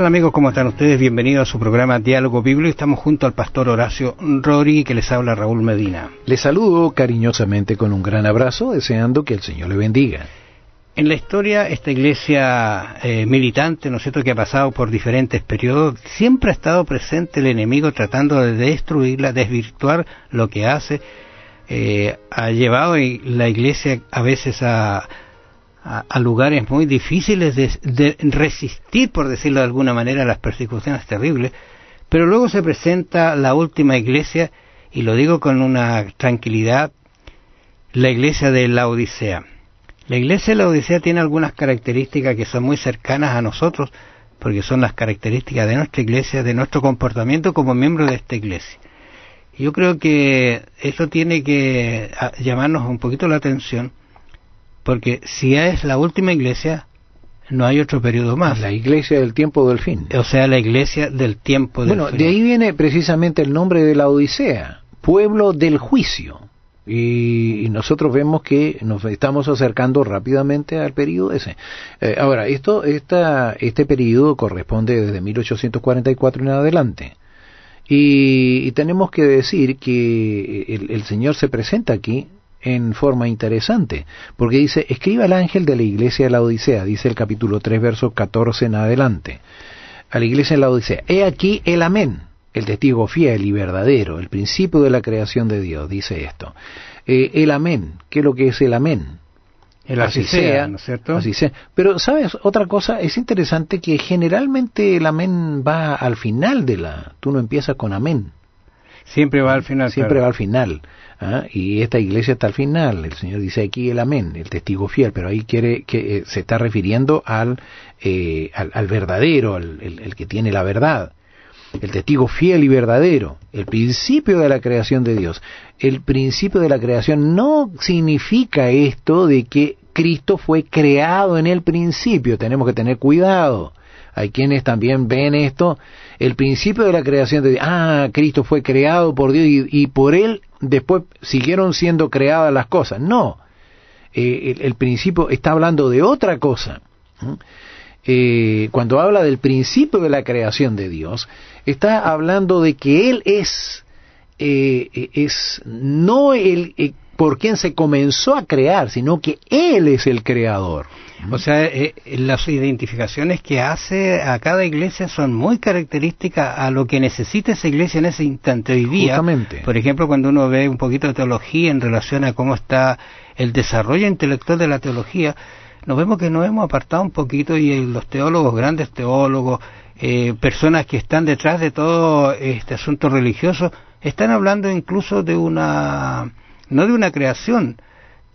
Hola amigos? ¿Cómo están ustedes? Bienvenidos a su programa Diálogo Bíblico. Estamos junto al pastor Horacio Rory, que les habla Raúl Medina. Les saludo cariñosamente con un gran abrazo, deseando que el Señor le bendiga. En la historia, esta iglesia eh, militante, ¿no es cierto?, que ha pasado por diferentes periodos, siempre ha estado presente el enemigo tratando de destruirla, desvirtuar lo que hace. Eh, ha llevado la iglesia a veces a a, lugares muy difíciles de, resistir, por decirlo de alguna manera, las persecuciones terribles, pero luego se presenta la última iglesia, y lo digo con una tranquilidad, la iglesia de la Odisea. La iglesia de la Odisea tiene algunas características que son muy cercanas a nosotros, porque son las características de nuestra iglesia, de nuestro comportamiento como miembros de esta iglesia. Yo creo que eso tiene que llamarnos un poquito la atención, porque si es la última iglesia, no hay otro periodo más. La iglesia del tiempo del fin. O sea, la iglesia del tiempo del fin. Bueno, de ahí viene precisamente el nombre de la Odisea, pueblo del juicio. Y, nosotros vemos que nos estamos acercando rápidamente al periodo ese. Eh, ahora, esto, esta, este periodo corresponde desde 1844 en adelante. Y, tenemos que decir que el Señor se presenta aquí en forma interesante, porque dice, escriba al ángel de la iglesia de la Odisea, dice el capítulo 3, verso 14 en adelante, a la iglesia de la Odisea, he aquí el amén, el testigo fiel y verdadero, el principio de la creación de Dios, dice esto. Eh, el amén, ¿qué es lo que es el amén? El así, ¿no es cierto? Pero, ¿sabes? Otra cosa, es interesante que generalmente el amén va al final de la... Tú no empiezas con amén. Siempre va al final. Siempre va al final. ¿Ah? y esta iglesia está al final. El Señor dice aquí el amén, el testigo fiel, pero ahí quiere que eh, se está refiriendo al, eh, al, verdadero, al, el, que tiene la verdad. El testigo fiel y verdadero, el principio de la creación de Dios. El principio de la creación no significa esto de que Cristo fue creado en el principio. Tenemos que tener cuidado. Hay quienes también ven esto. El principio de la creación de Ah, Cristo fue creado por Dios y, y por Él después siguieron siendo creadas las cosas. No, eh, el, principio está hablando de otra cosa. ¿Mm? Eh, cuando habla del principio de la creación de Dios, está hablando de que Él es, eh, es no el, por quien se comenzó a crear, sino que Él es el creador. O sea, eh, las identificaciones que hace a cada iglesia son muy características a lo que necesita esa iglesia en ese instante hoy día. Por ejemplo, cuando uno ve un poquito de teología en relación a cómo está el desarrollo intelectual de la teología, nos vemos que nos hemos apartado un poquito y los teólogos, grandes teólogos, eh, personas que están detrás de todo este asunto religioso, están hablando incluso de una no de una creación,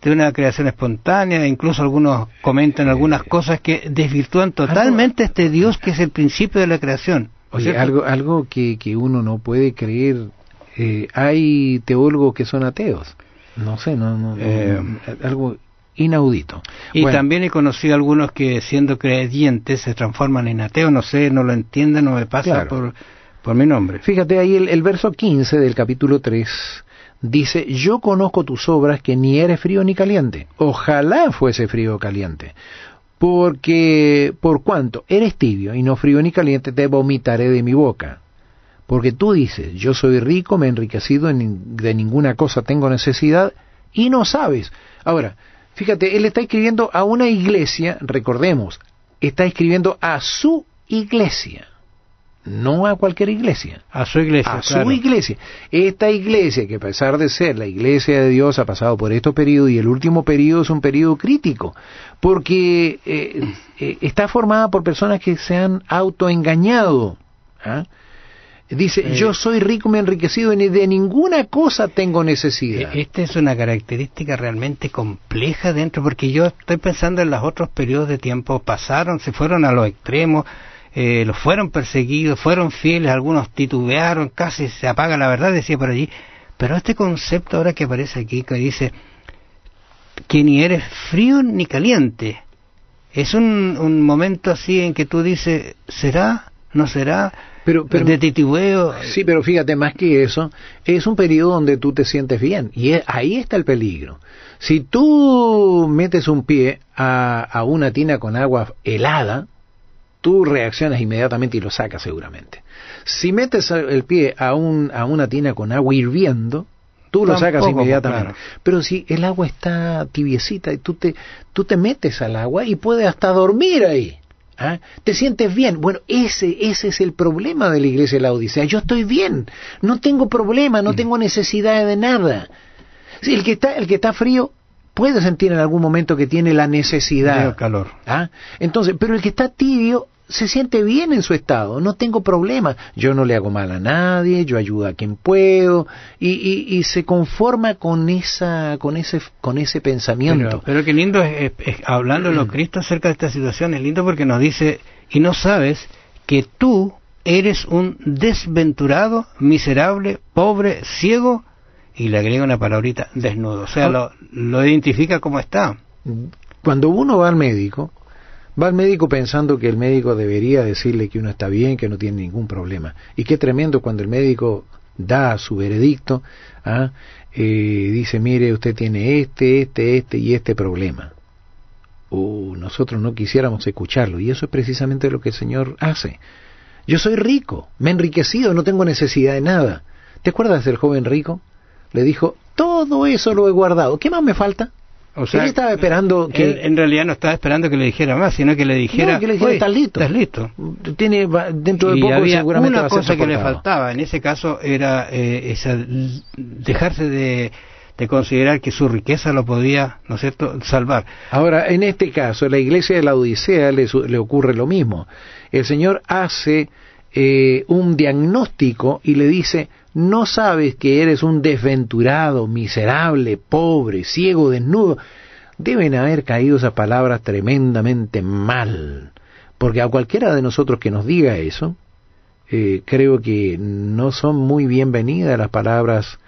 de una creación espontánea, incluso algunos comentan algunas eh, cosas que desvirtúan totalmente este Dios que es el principio de la creación. oye, algo, algo que, uno no puede creer, eh, hay teólogos que son ateos, no sé, no, no, eh, algo inaudito. Y también he conocido algunos que siendo creyentes se transforman en ateos, no sé, no lo entienden, no me pasa por, por mi nombre. Fíjate ahí el, el verso 15 del capítulo 3 dice, yo conozco tus obras que ni eres frío ni caliente. Ojalá fuese frío o caliente. Porque, por cuanto eres tibio y no frío ni caliente, te vomitaré de mi boca. Porque tú dices, yo soy rico, me he enriquecido, de ninguna cosa tengo necesidad, y no sabes. Ahora, fíjate, él está escribiendo a una iglesia, recordemos, está escribiendo a su iglesia no a cualquier iglesia. A su iglesia. A su iglesia. Esta iglesia, que a pesar de ser la iglesia de Dios, ha pasado por estos periodos y el último periodo es un periodo crítico, porque eh, eh, está formada por personas que se han autoengañado. ¿ah? Dice, eh. yo soy rico, me he enriquecido y de ninguna cosa tengo necesidad. Esta es una característica realmente compleja dentro, porque yo estoy pensando en los otros periodos de tiempo, pasaron, se fueron a los extremos, eh, los fueron perseguidos, fueron fieles, algunos titubearon, casi se apaga la verdad, decía por allí. Pero este concepto ahora que aparece aquí, que dice que ni eres frío ni caliente, es un, un momento así en que tú dices, ¿será? ¿No será? Pero, de titubeo. Sí, pero fíjate, más que eso, es un periodo donde tú te sientes bien. Y ahí está el peligro. Si tú metes un pie a, a, una tina con agua helada, tú reaccionas inmediatamente y lo sacas seguramente. Si metes el pie a, un, a una tina con agua hirviendo, tú lo sacas inmediatamente. Pero si el agua está tibiecita y tú te, tú te metes al agua y puedes hasta dormir ahí. ¿Ah? Te sientes bien. Bueno, ese, ese es el problema de la iglesia de la Odisea. Yo estoy bien, no tengo problema, no mm. tengo necesidad de nada. El que está, el que está frío puede sentir en algún momento que tiene la necesidad. el calor. ¿ah? Entonces, pero el que está tibio se siente bien en su estado, no tengo problemas, yo no le hago mal a nadie, yo ayudo a quien puedo, y, y, y se conforma con esa, con ese, con ese pensamiento. Pero, qué lindo es, hablando es hablando los mm. Cristo acerca de esta situación, es lindo porque nos dice, y no sabes que tú eres un desventurado, miserable, pobre, ciego, y le agrega una palabrita desnudo. O sea, ah. lo, lo identifica como está. Cuando uno va al médico, va al médico pensando que el médico debería decirle que uno está bien, que no tiene ningún problema. Y qué tremendo cuando el médico da su veredicto, ¿ah? eh, dice, mire, usted tiene este, este, este y este problema. Uh, nosotros no quisiéramos escucharlo. Y eso es precisamente lo que el Señor hace. Yo soy rico, me he enriquecido, no tengo necesidad de nada. ¿Te acuerdas del joven rico? Le dijo, todo eso lo he guardado, ¿qué más me falta? O sea, él estaba esperando que... en realidad no estaba esperando que le dijera más, sino que le dijera... que le dijera, estás listo. Estás listo. Tiene, dentro de poco seguramente una cosa que le faltaba, en ese caso, era eh, dejarse de, de considerar que su riqueza lo podía, ¿no es cierto?, salvar. Ahora, en este caso, la iglesia de la Odisea le, le ocurre lo mismo. El Señor hace eh, un diagnóstico y le dice, ¿No sabes que eres un desventurado, miserable, pobre, ciego, desnudo? Deben haber caído esas palabras tremendamente mal, porque a cualquiera de nosotros que nos diga eso, eh, creo que no son muy bienvenidas las palabras,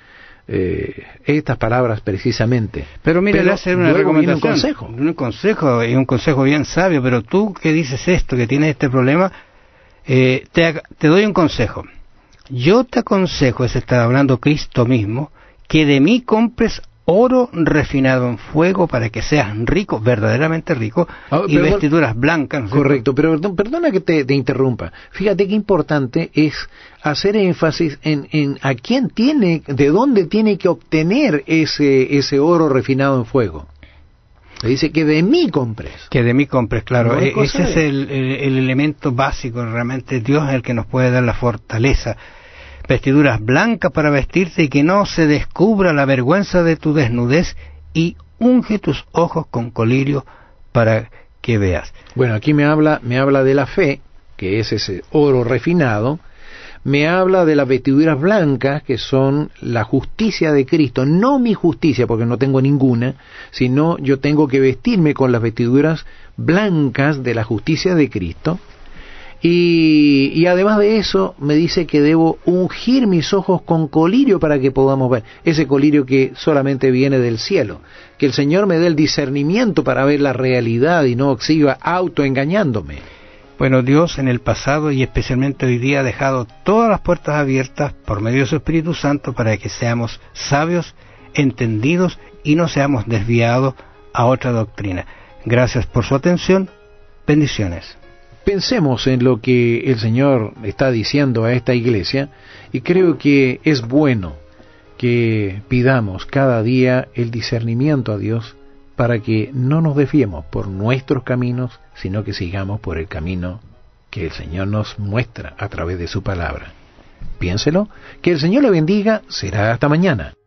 eh, estas palabras precisamente. Pero mira, le hace una recomendación, un consejo. Un consejo, y un consejo bien sabio, pero tú que dices esto, que tienes este problema, eh, te doy un consejo yo te aconsejo, es estar hablando Cristo mismo, que de mí compres oro refinado en fuego para que seas rico, verdaderamente rico, ah, y vestiduras blancas. correcto, pero perdona que te, interrumpa. Fíjate qué importante es hacer énfasis en, a quién tiene, de dónde tiene que obtener ese, ese oro refinado en fuego. Le dice que de mí compres. Que de mí compres, claro. E, ese es el, el, elemento básico, realmente Dios es el que nos puede dar la fortaleza vestiduras blancas para vestirte y que no se descubra la vergüenza de tu desnudez y unge tus ojos con colirio para que veas. Bueno, aquí me habla, me habla de la fe, que es ese oro refinado, me habla de las vestiduras blancas, que son la justicia de Cristo, no mi justicia, porque no tengo ninguna, sino yo tengo que vestirme con las vestiduras blancas de la justicia de Cristo, y, además de eso, me dice que debo ungir mis ojos con colirio para que podamos ver. Ese colirio que solamente viene del cielo. Que el Señor me dé el discernimiento para ver la realidad y no siga autoengañándome. Bueno, Dios en el pasado y especialmente hoy día ha dejado todas las puertas abiertas por medio de su Espíritu Santo para que seamos sabios, entendidos y no seamos desviados a otra doctrina. Gracias por su atención. Bendiciones. Pensemos en lo que el Señor está diciendo a esta iglesia y creo que es bueno que pidamos cada día el discernimiento a Dios para que no nos defiemos por nuestros caminos, sino que sigamos por el camino que el Señor nos muestra a través de su palabra. Piénselo, que el Señor le bendiga, será hasta mañana.